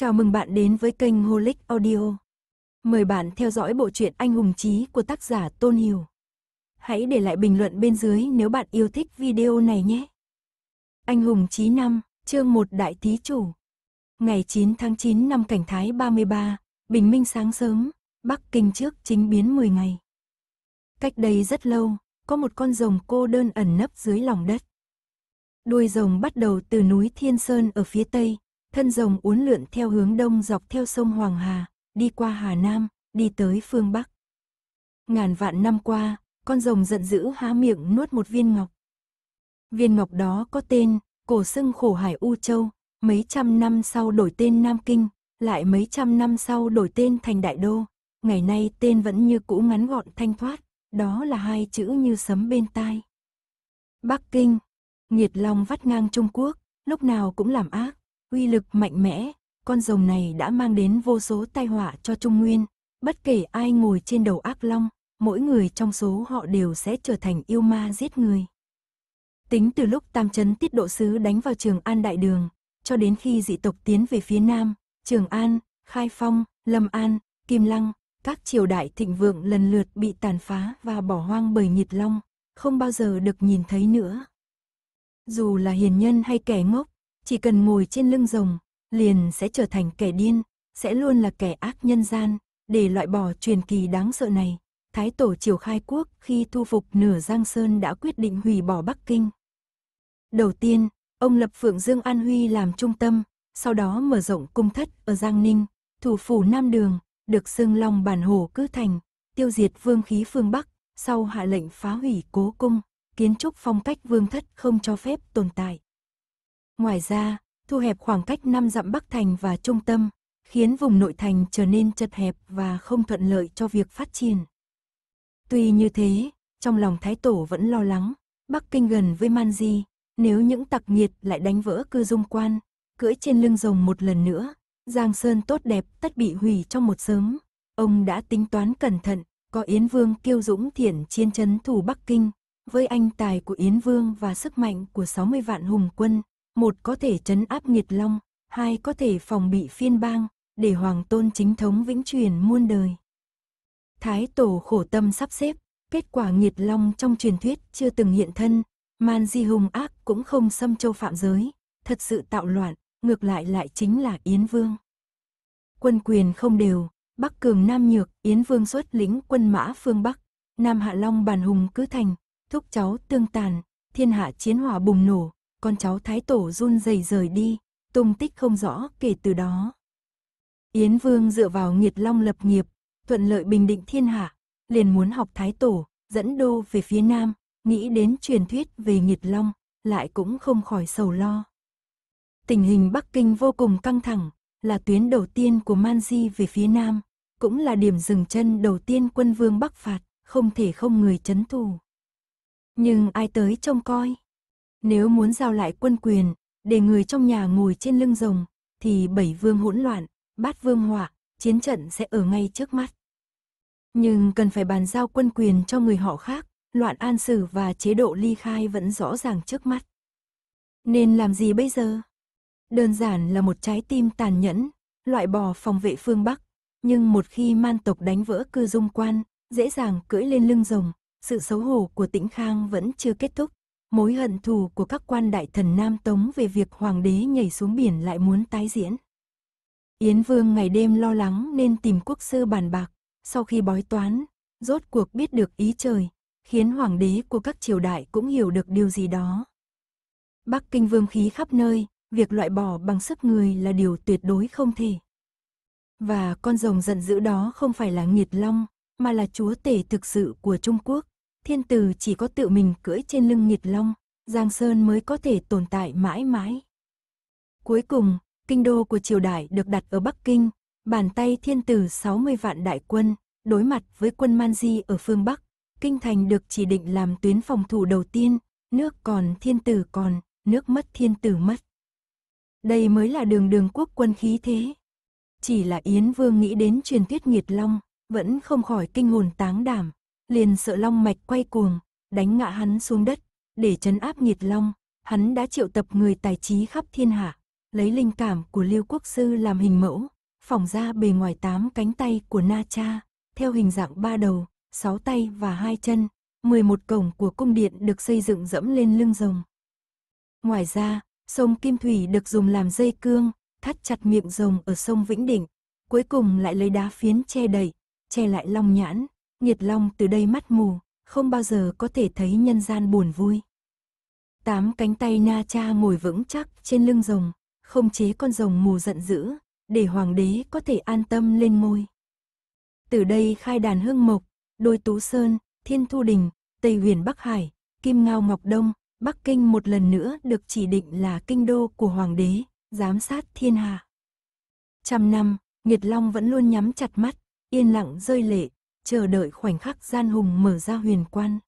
Chào mừng bạn đến với kênh Holic Audio. Mời bạn theo dõi bộ truyện Anh hùng chí của tác giả Tôn Hiểu. Hãy để lại bình luận bên dưới nếu bạn yêu thích video này nhé. Anh hùng chí năm chương 1 Đại Thí Chủ Ngày 9 tháng 9 năm Cảnh Thái 33, Bình Minh sáng sớm, Bắc Kinh trước chính biến 10 ngày. Cách đây rất lâu, có một con rồng cô đơn ẩn nấp dưới lòng đất. Đuôi rồng bắt đầu từ núi Thiên Sơn ở phía tây, thân rồng uốn lượn theo hướng đông dọc theo sông Hoàng Hà, đi qua Hà Nam, đi tới phương Bắc. Ngàn vạn năm qua, con rồng giận dữ há miệng nuốt một viên ngọc. Viên ngọc đó có tên, cổ sưng khổ hải U Châu, mấy trăm năm sau đổi tên Nam Kinh, lại mấy trăm năm sau đổi tên thành Đại Đô. Ngày nay tên vẫn như cũ ngắn gọn thanh thoát, đó là hai chữ như sấm bên tai. Bắc Kinh, nhiệt long vắt ngang Trung Quốc, lúc nào cũng làm ác, uy lực mạnh mẽ, con rồng này đã mang đến vô số tai họa cho Trung Nguyên. Bất kể ai ngồi trên đầu ác long, mỗi người trong số họ đều sẽ trở thành yêu ma giết người. Tính từ lúc tam chấn tiết độ sứ đánh vào Trường An Đại Đường, cho đến khi dị tộc tiến về phía Nam, Trường An, Khai Phong, Lâm An, Kim Lăng, các triều đại thịnh vượng lần lượt bị tàn phá và bỏ hoang bởi nhiệt long, không bao giờ được nhìn thấy nữa. Dù là hiền nhân hay kẻ ngốc, chỉ cần ngồi trên lưng rồng, liền sẽ trở thành kẻ điên, sẽ luôn là kẻ ác nhân gian, để loại bỏ truyền kỳ đáng sợ này. Thái tổ triều khai quốc khi thu phục nửa Giang Sơn đã quyết định hủy bỏ Bắc Kinh. Đầu tiên, ông lập Phượng Dương An Huy làm trung tâm, sau đó mở rộng cung thất ở Giang Ninh, thủ phủ Nam Đường, được xưng long bản hồ cứ thành, tiêu diệt vương khí phương Bắc, sau hạ lệnh phá hủy cố cung, kiến trúc phong cách vương thất không cho phép tồn tại. Ngoài ra, thu hẹp khoảng cách 5 dặm Bắc Thành và trung tâm, khiến vùng nội thành trở nên chật hẹp và không thuận lợi cho việc phát triển. Tuy như thế, trong lòng Thái Tổ vẫn lo lắng, Bắc Kinh gần với Man Di, nếu những tặc nhiệt lại đánh vỡ cư dung quan, cưỡi trên lưng rồng một lần nữa, Giang Sơn tốt đẹp tất bị hủy trong một sớm. Ông đã tính toán cẩn thận, có Yến Vương kiêu dũng thiển chiến chấn thủ Bắc Kinh, với anh tài của Yến Vương và sức mạnh của 60 vạn hùng quân, một có thể chấn áp nghiệt long, hai có thể phòng bị phiên bang, để hoàng tôn chính thống vĩnh truyền muôn đời. Thái tổ khổ tâm sắp xếp, kết quả nghiệt long trong truyền thuyết chưa từng hiện thân, man di hùng ác cũng không xâm châu phạm giới, thật sự tạo loạn, ngược lại lại chính là Yến Vương. Quân quyền không đều, Bắc cường Nam nhược, Yến Vương xuất lính quân mã phương Bắc, Nam Hạ Long bàn hùng cứ thành, thúc cháu tương tàn, thiên hạ chiến hỏa bùng nổ, con cháu thái tổ run rẩy rời đi, tung tích không rõ kể từ đó. Yến Vương dựa vào nghiệt long lập nghiệp, thuận lợi bình định thiên hạ, liền muốn học thái tổ, dẫn đô về phía nam, nghĩ đến truyền thuyết về nghiệt long, lại cũng không khỏi sầu lo. Tình hình Bắc Kinh vô cùng căng thẳng, là tuyến đầu tiên của Man Di về phía nam, cũng là điểm dừng chân đầu tiên quân vương Bắc phạt, không thể không người chấn thủ. Nhưng ai tới trông coi? Nếu muốn giao lại quân quyền, để người trong nhà ngồi trên lưng rồng, thì bảy vương hỗn loạn, bát vương hỏa, chiến trận sẽ ở ngay trước mắt. Nhưng cần phải bàn giao quân quyền cho người họ khác, loạn an sử và chế độ ly khai vẫn rõ ràng trước mắt. Nên làm gì bây giờ? Đơn giản là một trái tim tàn nhẫn, loại bỏ phòng vệ phương Bắc, nhưng một khi man tộc đánh vỡ cư dung quan, dễ dàng cưỡi lên lưng rồng, sự xấu hổ của tĩnh khang vẫn chưa kết thúc, mối hận thù của các quan đại thần Nam Tống về việc hoàng đế nhảy xuống biển lại muốn tái diễn. Yến Vương ngày đêm lo lắng nên tìm quốc sư bàn bạc, sau khi bói toán, rốt cuộc biết được ý trời, khiến hoàng đế của các triều đại cũng hiểu được điều gì đó. Bắc Kinh vương khí khắp nơi, việc loại bỏ bằng sức người là điều tuyệt đối không thể. Và con rồng giận dữ đó không phải là nghiệt long, mà là chúa tể thực sự của Trung Quốc thiên tử chỉ có tự mình cưỡi trên lưng nghiệt long, Giang Sơn mới có thể tồn tại mãi mãi. Cuối cùng, kinh đô của triều đại được đặt ở Bắc Kinh, bàn tay thiên tử 60 vạn đại quân, đối mặt với quân Man Di ở phương Bắc, kinh thành được chỉ định làm tuyến phòng thủ đầu tiên, nước còn thiên tử còn, nước mất thiên tử mất. Đây mới là đường đường quốc quân khí thế. Chỉ là Yến Vương nghĩ đến truyền thuyết nghiệt long, vẫn không khỏi kinh hồn táng đảm liền sợ long mạch quay cuồng, đánh ngã hắn xuống đất, để trấn áp nhiệt long, hắn đã triệu tập người tài trí khắp thiên hạ, lấy linh cảm của Lưu Quốc Sư làm hình mẫu, phỏng ra bề ngoài tám cánh tay của Na Cha, theo hình dạng ba đầu, sáu tay và hai chân, 11 cổng của cung điện được xây dựng dẫm lên lưng rồng. Ngoài ra, sông Kim Thủy được dùng làm dây cương, thắt chặt miệng rồng ở sông Vĩnh Định, cuối cùng lại lấy đá phiến che đậy, che lại long nhãn, Nghiệt Long từ đây mắt mù, không bao giờ có thể thấy nhân gian buồn vui. Tám cánh tay Na Cha ngồi vững chắc trên lưng rồng, không chế con rồng mù giận dữ, để hoàng đế có thể an tâm lên ngôi. Từ đây khai đàn hương mộc, đôi tú sơn, thiên thu đình, Tây huyền Bắc Hải, Kim Ngao Ngọc Đông, Bắc Kinh một lần nữa được chỉ định là kinh đô của hoàng đế, giám sát thiên hạ. Trăm năm, Nguyệt Long vẫn luôn nhắm chặt mắt, yên lặng rơi lệ, chờ đợi khoảnh khắc gian hùng mở ra huyền quan.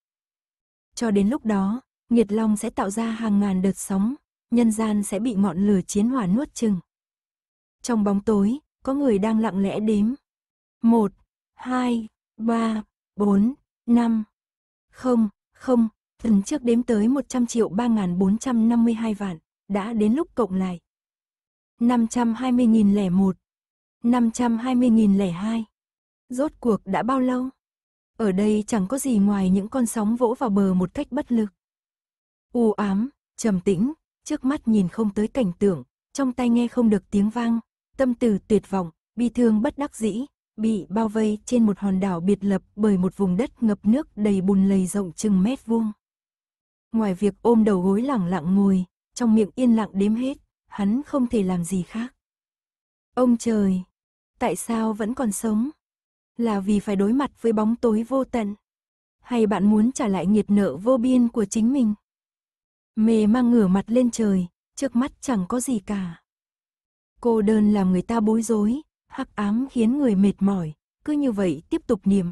Cho đến lúc đó, nghiệt long sẽ tạo ra hàng ngàn đợt sóng, nhân gian sẽ bị ngọn lửa chiến hỏa nuốt chừng. Trong bóng tối, có người đang lặng lẽ đếm. Một, hai, ba, bốn, năm. Không, không, từng trước đếm tới 100 triệu 3.452 vạn, đã đến lúc cộng lại. 520.001, 520.002, Rốt cuộc đã bao lâu? Ở đây chẳng có gì ngoài những con sóng vỗ vào bờ một cách bất lực. U ám, trầm tĩnh, trước mắt nhìn không tới cảnh tượng, trong tay nghe không được tiếng vang, tâm từ tuyệt vọng, bi thương bất đắc dĩ, bị bao vây trên một hòn đảo biệt lập bởi một vùng đất ngập nước đầy bùn lầy rộng chừng mét vuông. Ngoài việc ôm đầu gối lẳng lặng ngồi, trong miệng yên lặng đếm hết, hắn không thể làm gì khác. Ông trời, tại sao vẫn còn sống? là vì phải đối mặt với bóng tối vô tận. Hay bạn muốn trả lại nghiệt nợ vô biên của chính mình? Mê mang ngửa mặt lên trời, trước mắt chẳng có gì cả. Cô đơn làm người ta bối rối, hắc ám khiến người mệt mỏi, cứ như vậy tiếp tục niệm.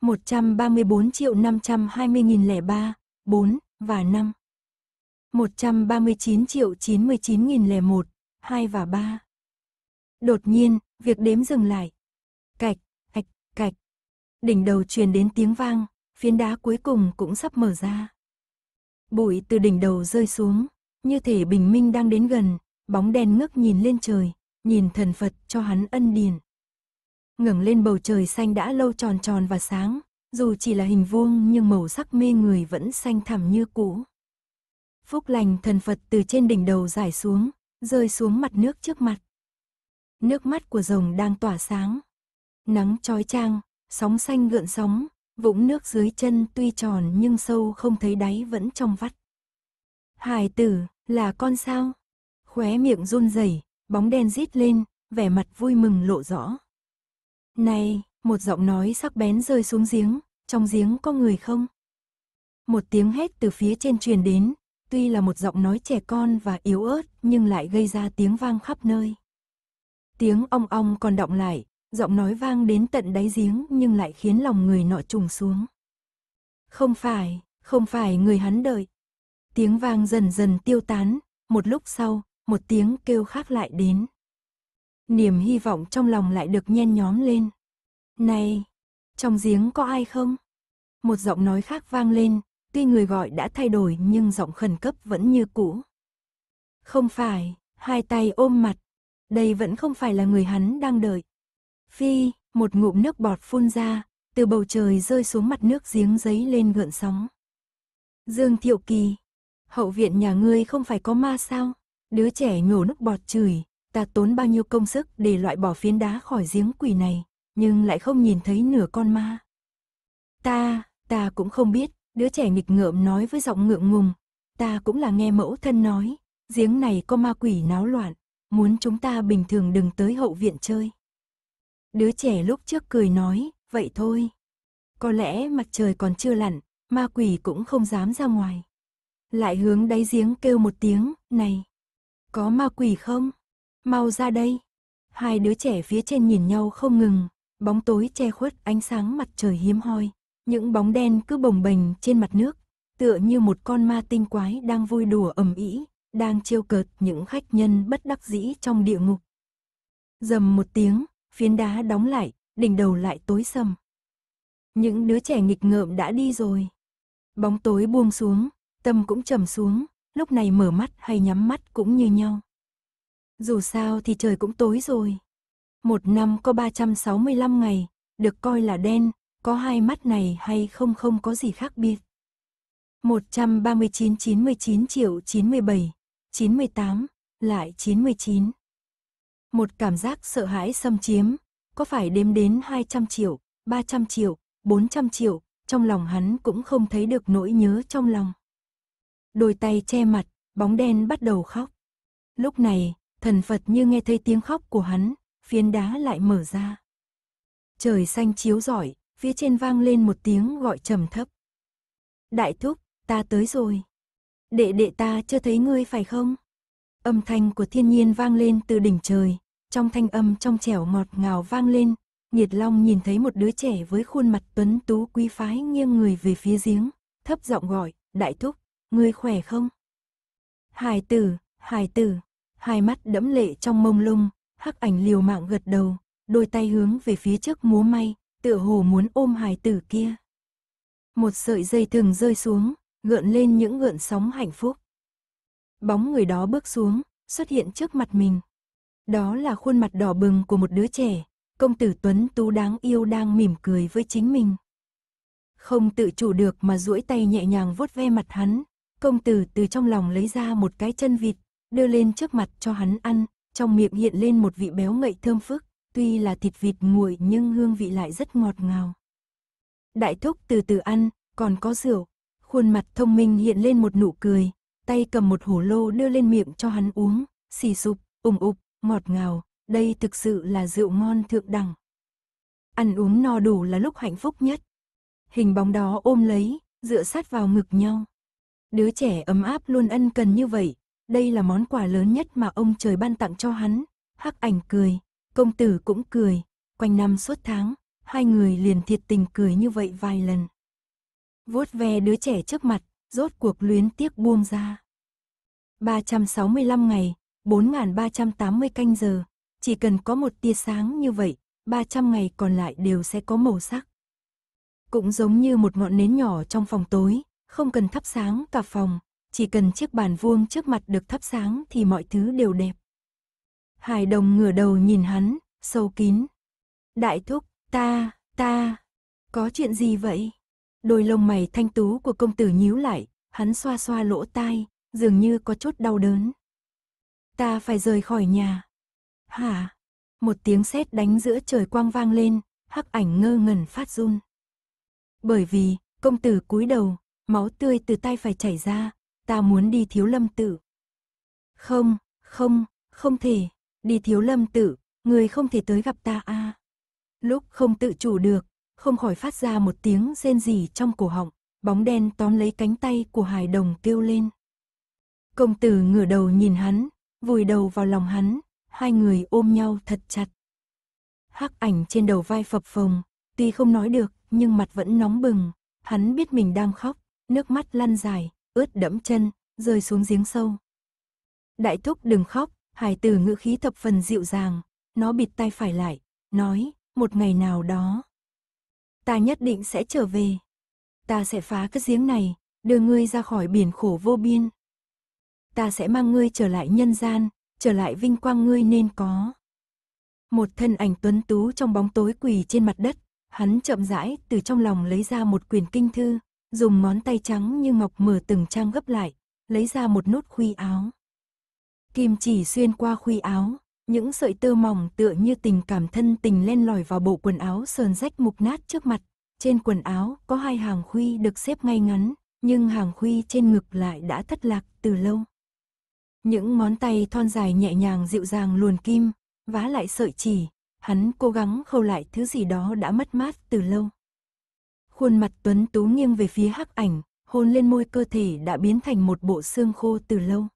134 triệu 520 nghìn 03, 4 và 5. 139 triệu 99 nghìn 01, 2 và 3. Đột nhiên, việc đếm dừng lại, Cạch. Đỉnh đầu truyền đến tiếng vang, phiến đá cuối cùng cũng sắp mở ra. Bụi từ đỉnh đầu rơi xuống, như thể bình minh đang đến gần, bóng đen ngước nhìn lên trời, nhìn thần Phật cho hắn ân điển. Ngẩng lên bầu trời xanh đã lâu tròn tròn và sáng, dù chỉ là hình vuông nhưng màu sắc mê người vẫn xanh thẳm như cũ. Phúc lành thần Phật từ trên đỉnh đầu rải xuống, rơi xuống mặt nước trước mặt. Nước mắt của rồng đang tỏa sáng, Nắng trói trang, sóng xanh gợn sóng, vũng nước dưới chân tuy tròn nhưng sâu không thấy đáy vẫn trong vắt. Hải tử, là con sao? Khóe miệng run rẩy, bóng đen rít lên, vẻ mặt vui mừng lộ rõ. Này, một giọng nói sắc bén rơi xuống giếng, trong giếng có người không? Một tiếng hét từ phía trên truyền đến, tuy là một giọng nói trẻ con và yếu ớt nhưng lại gây ra tiếng vang khắp nơi. Tiếng ong ong còn động lại, Giọng nói vang đến tận đáy giếng nhưng lại khiến lòng người nọ trùng xuống. Không phải, không phải người hắn đợi. Tiếng vang dần dần tiêu tán, một lúc sau, một tiếng kêu khác lại đến. Niềm hy vọng trong lòng lại được nhen nhóm lên. Này, trong giếng có ai không? Một giọng nói khác vang lên, tuy người gọi đã thay đổi nhưng giọng khẩn cấp vẫn như cũ. Không phải, hai tay ôm mặt, đây vẫn không phải là người hắn đang đợi vi một ngụm nước bọt phun ra, từ bầu trời rơi xuống mặt nước giếng giấy lên gợn sóng. Dương Thiệu Kỳ, hậu viện nhà ngươi không phải có ma sao? Đứa trẻ nhổ nước bọt chửi, ta tốn bao nhiêu công sức để loại bỏ phiến đá khỏi giếng quỷ này, nhưng lại không nhìn thấy nửa con ma. Ta, ta cũng không biết, đứa trẻ nghịch ngợm nói với giọng ngượng ngùng, ta cũng là nghe mẫu thân nói, giếng này có ma quỷ náo loạn, muốn chúng ta bình thường đừng tới hậu viện chơi. Đứa trẻ lúc trước cười nói, vậy thôi. Có lẽ mặt trời còn chưa lặn, ma quỷ cũng không dám ra ngoài. Lại hướng đáy giếng kêu một tiếng, này, có ma quỷ không? Mau ra đây. Hai đứa trẻ phía trên nhìn nhau không ngừng, bóng tối che khuất ánh sáng mặt trời hiếm hoi. Những bóng đen cứ bồng bềnh trên mặt nước, tựa như một con ma tinh quái đang vui đùa ầm ĩ, đang chiêu cợt những khách nhân bất đắc dĩ trong địa ngục. Dầm một tiếng, phiến đá đóng lại, đỉnh đầu lại tối sầm. Những đứa trẻ nghịch ngợm đã đi rồi. Bóng tối buông xuống, tâm cũng trầm xuống, lúc này mở mắt hay nhắm mắt cũng như nhau. Dù sao thì trời cũng tối rồi. Một năm có 365 ngày, được coi là đen, có hai mắt này hay không không có gì khác biệt. 139 99 triệu 97, 98, lại 99. Một cảm giác sợ hãi xâm chiếm, có phải đếm đến 200 triệu, 300 triệu, 400 triệu, trong lòng hắn cũng không thấy được nỗi nhớ trong lòng. Đôi tay che mặt, bóng đen bắt đầu khóc. Lúc này, thần Phật như nghe thấy tiếng khóc của hắn, phiến đá lại mở ra. Trời xanh chiếu rọi, phía trên vang lên một tiếng gọi trầm thấp. Đại thúc, ta tới rồi. Đệ đệ ta chưa thấy ngươi phải không? Âm thanh của thiên nhiên vang lên từ đỉnh trời, trong thanh âm trong trẻo ngọt ngào vang lên, Nhiệt Long nhìn thấy một đứa trẻ với khuôn mặt tuấn tú quý phái nghiêng người về phía giếng, thấp giọng gọi, đại thúc, ngươi khỏe không? Hải tử, Hải tử, hai mắt đẫm lệ trong mông lung, hắc ảnh liều mạng gật đầu, đôi tay hướng về phía trước múa may, tựa hồ muốn ôm Hải tử kia. Một sợi dây thường rơi xuống, gợn lên những gợn sóng hạnh phúc. Bóng người đó bước xuống, xuất hiện trước mặt mình. Đó là khuôn mặt đỏ bừng của một đứa trẻ, công tử Tuấn Tú đáng yêu đang mỉm cười với chính mình. Không tự chủ được mà duỗi tay nhẹ nhàng vuốt ve mặt hắn, công tử từ trong lòng lấy ra một cái chân vịt, đưa lên trước mặt cho hắn ăn, trong miệng hiện lên một vị béo ngậy thơm phức, tuy là thịt vịt nguội nhưng hương vị lại rất ngọt ngào. Đại thúc từ từ ăn, còn có rượu, khuôn mặt thông minh hiện lên một nụ cười, tay cầm một hổ lô đưa lên miệng cho hắn uống, xì sụp, ủng ục, ngọt ngào, đây thực sự là rượu ngon thượng đẳng. Ăn uống no đủ là lúc hạnh phúc nhất. Hình bóng đó ôm lấy, dựa sát vào ngực nhau. Đứa trẻ ấm áp luôn ân cần như vậy, đây là món quà lớn nhất mà ông trời ban tặng cho hắn. Hắc ảnh cười, công tử cũng cười, quanh năm suốt tháng, hai người liền thiệt tình cười như vậy vài lần. Vuốt ve đứa trẻ trước mặt, rốt cuộc luyến tiếc buông ra. 365 ngày, 4.380 canh giờ, chỉ cần có một tia sáng như vậy, 300 ngày còn lại đều sẽ có màu sắc. Cũng giống như một ngọn nến nhỏ trong phòng tối, không cần thắp sáng cả phòng, chỉ cần chiếc bàn vuông trước mặt được thắp sáng thì mọi thứ đều đẹp. Hải đồng ngửa đầu nhìn hắn, sâu kín. Đại thúc, ta, ta, có chuyện gì vậy? Đôi lông mày thanh tú của công tử nhíu lại, hắn xoa xoa lỗ tai, dường như có chút đau đớn. Ta phải rời khỏi nhà. Hả? Một tiếng sét đánh giữa trời quang vang lên, hắc ảnh ngơ ngẩn phát run. Bởi vì, công tử cúi đầu, máu tươi từ tay phải chảy ra, ta muốn đi thiếu lâm tử. Không, không, không thể, đi thiếu lâm tử, người không thể tới gặp ta a à. Lúc không tự chủ được, không khỏi phát ra một tiếng rên rỉ trong cổ họng, bóng đen tóm lấy cánh tay của Hải Đồng kêu lên. Công tử ngửa đầu nhìn hắn, vùi đầu vào lòng hắn, hai người ôm nhau thật chặt. Hắc ảnh trên đầu vai phập phồng, tuy không nói được nhưng mặt vẫn nóng bừng, hắn biết mình đang khóc, nước mắt lăn dài, ướt đẫm chân, rơi xuống giếng sâu. Đại thúc đừng khóc, hải tử ngữ khí thập phần dịu dàng, nó bịt tay phải lại, nói, một ngày nào đó, ta nhất định sẽ trở về. Ta sẽ phá cái giếng này, đưa ngươi ra khỏi biển khổ vô biên. Ta sẽ mang ngươi trở lại nhân gian, trở lại vinh quang ngươi nên có. Một thân ảnh tuấn tú trong bóng tối quỳ trên mặt đất, hắn chậm rãi từ trong lòng lấy ra một quyển kinh thư, dùng ngón tay trắng như ngọc mở từng trang gấp lại, lấy ra một nốt khuy áo. Kim chỉ xuyên qua khuy áo, những sợi tơ mỏng tựa như tình cảm thân tình len lỏi vào bộ quần áo sờn rách mục nát trước mặt. Trên quần áo có hai hàng khuy được xếp ngay ngắn, nhưng hàng khuy trên ngực lại đã thất lạc từ lâu. Những ngón tay thon dài nhẹ nhàng dịu dàng luồn kim, vá lại sợi chỉ, hắn cố gắng khâu lại thứ gì đó đã mất mát từ lâu. Khuôn mặt tuấn tú nghiêng về phía hắc ảnh, hôn lên môi cơ thể đã biến thành một bộ xương khô từ lâu.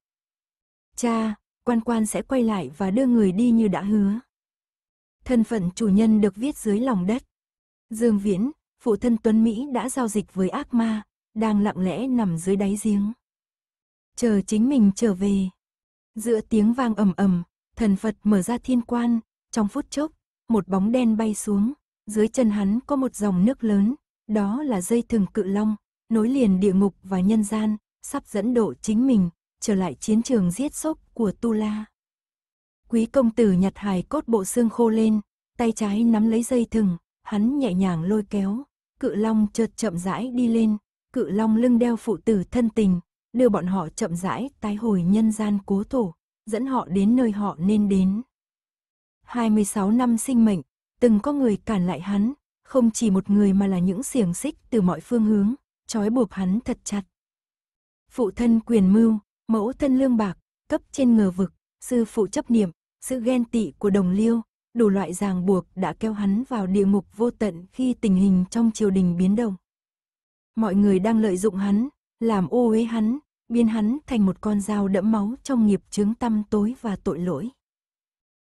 Cha, quan quan sẽ quay lại và đưa người đi như đã hứa. Thân phận chủ nhân được viết dưới lòng đất. Dương Viễn, phụ thân Tuấn Mỹ đã giao dịch với ác ma, đang lặng lẽ nằm dưới đáy giếng. Chờ chính mình trở về. Giữa tiếng vang ầm ầm, thần Phật mở ra thiên quan, trong phút chốc, một bóng đen bay xuống, dưới chân hắn có một dòng nước lớn, đó là dây thừng cự long, nối liền địa ngục và nhân gian, sắp dẫn độ chính mình trở lại chiến trường giết sốc của Tu La. Quý công tử nhặt hài cốt bộ xương khô lên, tay trái nắm lấy dây thừng, hắn nhẹ nhàng lôi kéo, cự long chợt chậm rãi đi lên, cự long lưng đeo phụ tử thân tình, đưa bọn họ chậm rãi tái hồi nhân gian cố thổ, dẫn họ đến nơi họ nên đến. 26 năm sinh mệnh, từng có người cản lại hắn, không chỉ một người mà là những xiềng xích từ mọi phương hướng, trói buộc hắn thật chặt. Phụ thân quyền mưu, mẫu thân lương bạc, cấp trên ngờ vực, sư phụ chấp niệm, sự ghen tị của đồng liêu, đủ loại ràng buộc đã kéo hắn vào địa ngục vô tận khi tình hình trong triều đình biến động. Mọi người đang lợi dụng hắn, làm ô uế hắn, biến hắn thành một con dao đẫm máu trong nghiệp chướng tâm tối và tội lỗi.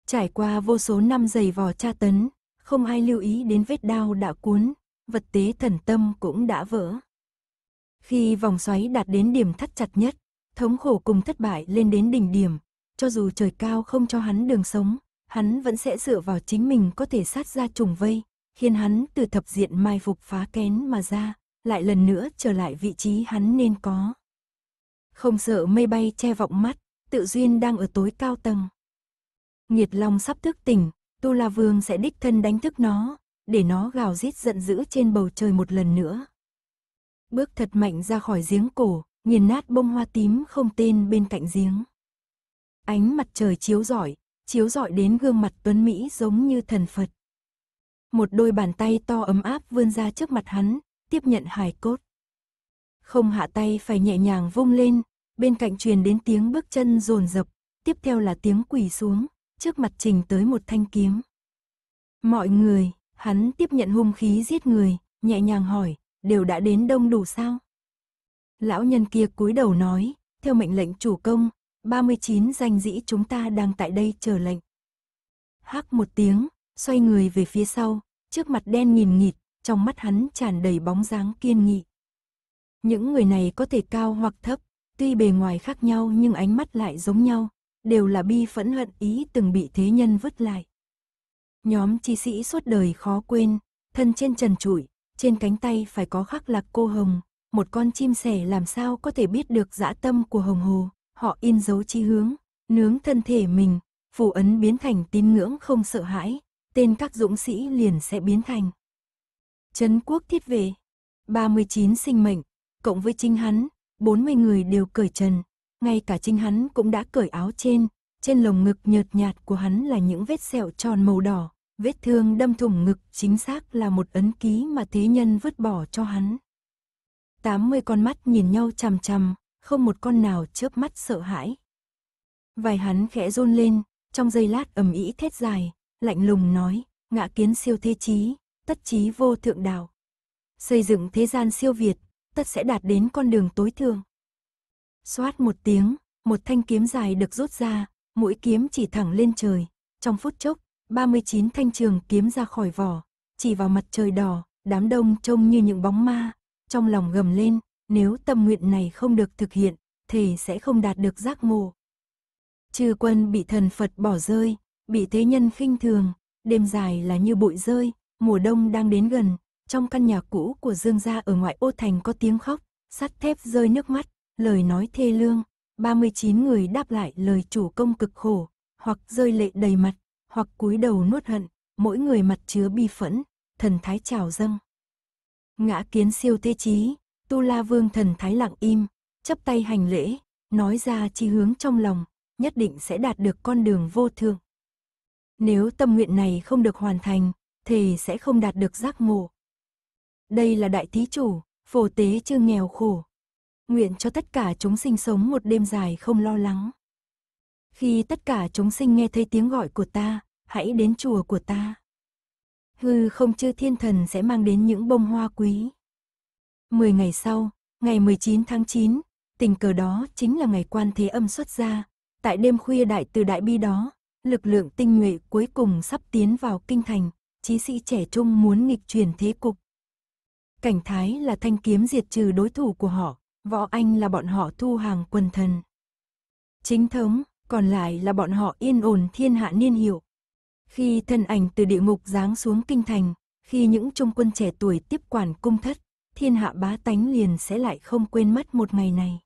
Trải qua vô số năm dày vò tra tấn, không ai lưu ý đến vết đau đã cuốn, vật tế thần tâm cũng đã vỡ. Khi vòng xoáy đạt đến điểm thắt chặt nhất, thống khổ cùng thất bại lên đến đỉnh điểm, cho dù trời cao không cho hắn đường sống, hắn vẫn sẽ dựa vào chính mình có thể sát ra trùng vây, khiến hắn từ thập diện mai phục phá kén mà ra, lại lần nữa trở lại vị trí hắn nên có. Không sợ mây bay che vọng mắt, tự duyên đang ở tối cao tầng. Nghiệt Long sắp thức tỉnh, Tu La Vương sẽ đích thân đánh thức nó, để nó gào rít giận dữ trên bầu trời một lần nữa. Bước thật mạnh ra khỏi giếng cổ, nghiền nát bông hoa tím không tên bên cạnh giếng. Ánh mặt trời chiếu rọi, chiếu rọi đến gương mặt Tuấn Mỹ giống như thần Phật. Một đôi bàn tay to ấm áp vươn ra trước mặt hắn, tiếp nhận hài cốt. Không hạ tay phải nhẹ nhàng vung lên, bên cạnh truyền đến tiếng bước chân rồn rập, tiếp theo là tiếng quỳ xuống, trước mặt trình tới một thanh kiếm. Mọi người, hắn tiếp nhận hung khí giết người, nhẹ nhàng hỏi, đều đã đến đông đủ sao? Lão nhân kia cúi đầu nói, theo mệnh lệnh chủ công, 39 danh dĩ chúng ta đang tại đây chờ lệnh. Hắc một tiếng, xoay người về phía sau, trước mặt đen nghìn nghịt, trong mắt hắn tràn đầy bóng dáng kiên nghị. Những người này có thể cao hoặc thấp, tuy bề ngoài khác nhau nhưng ánh mắt lại giống nhau, đều là bi phẫn hận ý từng bị thế nhân vứt lại. Nhóm chi sĩ suốt đời khó quên, thân trên trần trụi, trên cánh tay phải có khắc lạc cô hồng, một con chim sẻ làm sao có thể biết được dã tâm của hồng hồ, họ in dấu chi hướng, nướng thân thể mình, phù ấn biến thành tín ngưỡng không sợ hãi, tên các dũng sĩ liền sẽ biến thành. Trấn quốc thiết về, 39 sinh mệnh, cộng với chính hắn, 40 người đều cởi trần, ngay cả chính hắn cũng đã cởi áo trên, trên lồng ngực nhợt nhạt của hắn là những vết sẹo tròn màu đỏ, vết thương đâm thủng ngực chính xác là một ấn ký mà thế nhân vứt bỏ cho hắn. 80 con mắt nhìn nhau chằm chằm, không một con nào chớp mắt sợ hãi. Vài hắn khẽ run lên, trong giây lát ầm ĩ thét dài, lạnh lùng nói, ngã kiến siêu thế chí, tất chí vô thượng đạo. Xây dựng thế gian siêu Việt, tất sẽ đạt đến con đường tối thượng. Xoát một tiếng, một thanh kiếm dài được rút ra, mũi kiếm chỉ thẳng lên trời, trong phút chốc, 39 thanh trường kiếm ra khỏi vỏ, chỉ vào mặt trời đỏ, đám đông trông như những bóng ma, trong lòng gầm lên, nếu tâm nguyện này không được thực hiện, thì sẽ không đạt được giác ngộ. Chư quân bị thần Phật bỏ rơi, bị thế nhân khinh thường, đêm dài là như bụi rơi, mùa đông đang đến gần, trong căn nhà cũ của Dương gia ở ngoại ô thành có tiếng khóc, sắt thép rơi nước mắt, lời nói thê lương, 39 người đáp lại lời chủ công cực khổ, hoặc rơi lệ đầy mặt, hoặc cúi đầu nuốt hận, mỗi người mặt chứa bi phẫn, thần thái trào dâng. Ngã kiến siêu tê trí, Tu La Vương thần thái lặng im, chấp tay hành lễ, nói ra chi hướng trong lòng, nhất định sẽ đạt được con đường vô thượng. Nếu tâm nguyện này không được hoàn thành, thì sẽ không đạt được giác ngộ. Đây là đại thí chủ, phổ tế chưa nghèo khổ. Nguyện cho tất cả chúng sinh sống một đêm dài không lo lắng. Khi tất cả chúng sinh nghe thấy tiếng gọi của ta, hãy đến chùa của ta hư không chư thiên thần sẽ mang đến những bông hoa quý. mười ngày sau, ngày 19 tháng 9, tình cờ đó chính là ngày quan thế âm xuất ra. Tại đêm khuya đại từ đại bi đó, lực lượng tinh nhuệ cuối cùng sắp tiến vào kinh thành, chí sĩ trẻ trung muốn nghịch chuyển thế cục. Cảnh thái là thanh kiếm diệt trừ đối thủ của họ, võ anh là bọn họ thu hàng quần thần. Chính thống, còn lại là bọn họ yên ổn thiên hạ niên hiệu, khi thân ảnh từ địa ngục giáng xuống kinh thành, khi những trung quân trẻ tuổi tiếp quản cung thất, thiên hạ bá tánh liền sẽ lại không quên mất một ngày này.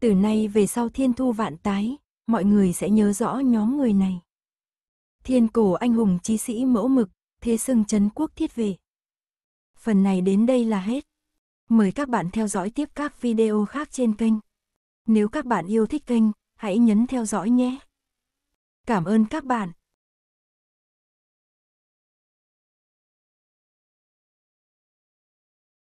Từ nay về sau thiên thu vạn tái, mọi người sẽ nhớ rõ nhóm người này. Thiên cổ anh hùng chí sĩ mẫu mực, thế sưng chấn quốc thiết về. Phần này đến đây là hết. Mời các bạn theo dõi tiếp các video khác trên kênh. Nếu các bạn yêu thích kênh, hãy nhấn theo dõi nhé. Cảm ơn các bạn.